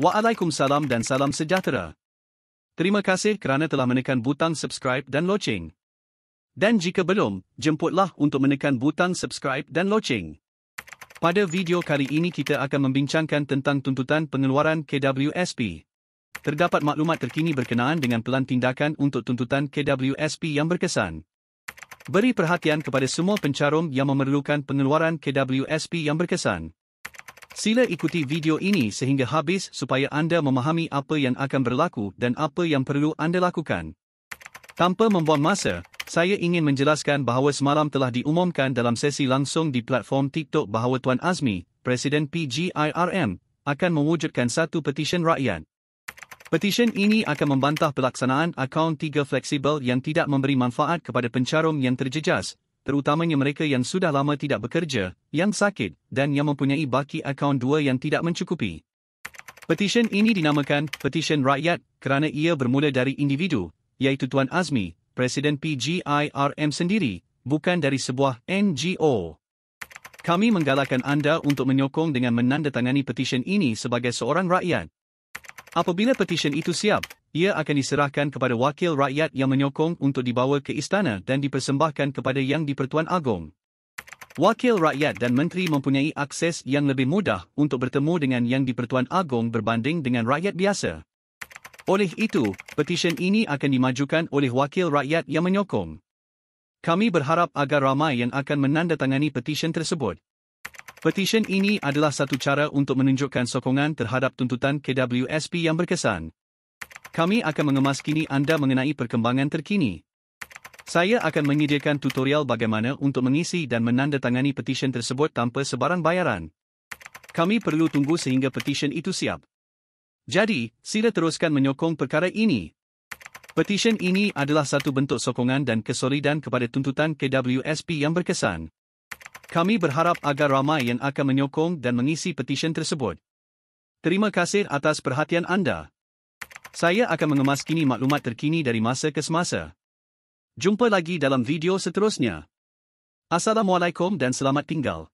Waalaikumsalam dan salam sejahtera. Terima kasih kerana telah menekan butang subscribe dan loceng. Dan jika belum, jemputlah untuk menekan butang subscribe dan loceng. Pada video kali ini kita akan membincangkan tentang tuntutan pengeluaran KWSP. Terdapat maklumat terkini berkenaan dengan pelan tindakan untuk tuntutan KWSP yang berkesan. Beri perhatian kepada semua pencarum yang memerlukan pengeluaran KWSP yang berkesan. Sila ikuti video ini sehingga habis supaya anda memahami apa yang akan berlaku dan apa yang perlu anda lakukan. Tanpa membuang masa, saya ingin menjelaskan bahawa semalam telah diumumkan dalam sesi langsung di platform TikTok bahawa Tuan Azmi, Presiden PGIRM, akan mewujudkan satu petisyen rakyat. Petisyen ini akan membantah pelaksanaan akaun tiga fleksibel yang tidak memberi manfaat kepada pencarum yang terjejas, terutamanya mereka yang sudah lama tidak bekerja, yang sakit, dan yang mempunyai baki akaun dua yang tidak mencukupi. Petisyen ini dinamakan Petisyen Rakyat kerana ia bermula dari individu, iaitu Tuan Azmi, Presiden PGIRM sendiri, bukan dari sebuah NGO. Kami menggalakkan anda untuk menyokong dengan menandatangani petisyen ini sebagai seorang rakyat. Apabila petisyen itu siap, ia akan diserahkan kepada wakil rakyat yang menyokong untuk dibawa ke istana dan dipersembahkan kepada Yang di-Pertuan Agong. Wakil rakyat dan menteri mempunyai akses yang lebih mudah untuk bertemu dengan Yang di-Pertuan Agong berbanding dengan rakyat biasa. Oleh itu, petisyen ini akan dimajukan oleh wakil rakyat yang menyokong. Kami berharap agar ramai yang akan menandatangani petisyen tersebut. Petisyen ini adalah satu cara untuk menunjukkan sokongan terhadap tuntutan KWSP yang berkesan. Kami akan mengemaskini anda mengenai perkembangan terkini. Saya akan menyediakan tutorial bagaimana untuk mengisi dan menandatangani petisyen tersebut tanpa sebarang bayaran. Kami perlu tunggu sehingga petisyen itu siap. Jadi, sila teruskan menyokong perkara ini. Petisyen ini adalah satu bentuk sokongan dan kesolidan kepada tuntutan KWSP yang berkesan. Kami berharap agar ramai yang akan menyokong dan mengisi petisyen tersebut. Terima kasih atas perhatian anda. Saya akan mengemaskini maklumat terkini dari masa ke semasa. Jumpa lagi dalam video seterusnya. Assalamualaikum dan selamat tinggal.